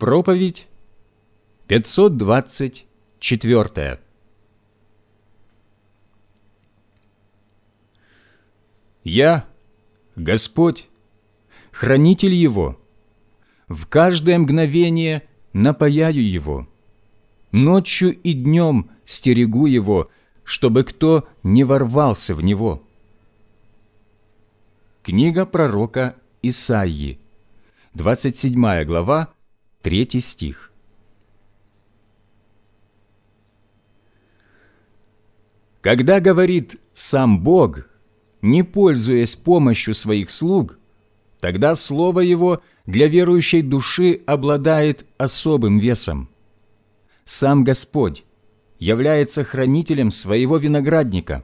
Проповедь 524. Я, Господь, хранитель Его, в каждое мгновение напаяю Его, ночью и днем стерегу Его, чтобы кто не ворвался в Него. Книга пророка Исаии, 27 глава, Третий стих. Когда говорит сам Бог, не пользуясь помощью своих слуг, тогда слово его для верующей души обладает особым весом. Сам Господь является хранителем своего виноградника.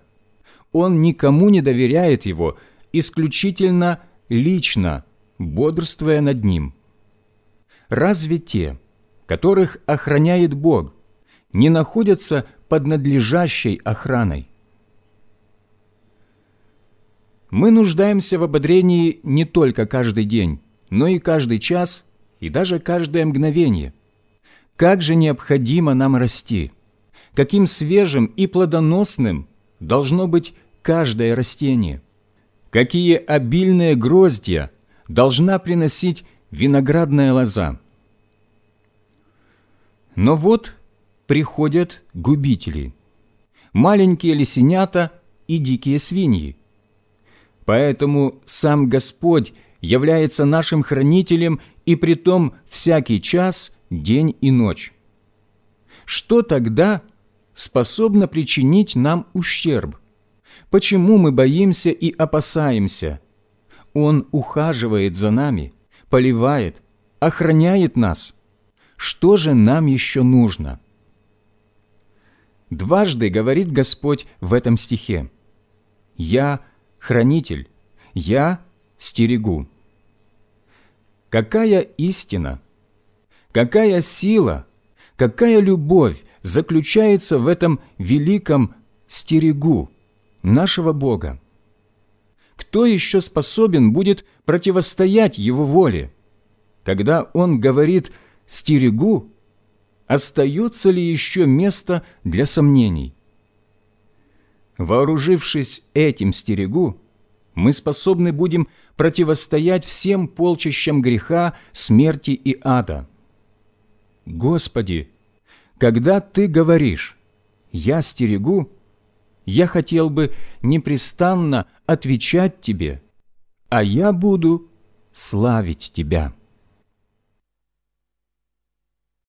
Он никому не доверяет его, исключительно лично, бодрствуя над ним разве те, которых охраняет Бог, не находятся под надлежащей охраной? Мы нуждаемся в ободрении не только каждый день, но и каждый час и даже каждое мгновение. Как же необходимо нам расти! Каким свежим и плодоносным должно быть каждое растение! Какие обильные гроздья должна приносить виноградная лоза. Но вот приходят губители, маленькие лисенята и дикие свиньи. Поэтому сам Господь является нашим хранителем и притом всякий час, день и ночь. Что тогда способно причинить нам ущерб? Почему мы боимся и опасаемся? Он ухаживает за нами – поливает, охраняет нас. Что же нам еще нужно? Дважды говорит Господь в этом стихе. «Я – хранитель, я – стерегу». Какая истина, какая сила, какая любовь заключается в этом великом стерегу нашего Бога. Кто еще способен будет противостоять его воле? Когда он говорит «стерегу», остается ли еще место для сомнений? Вооружившись этим стерегу, мы способны будем противостоять всем полчищам греха, смерти и ада. Господи, когда Ты говоришь «Я стерегу», я хотел бы непрестанно отвечать тебе, а я буду славить тебя».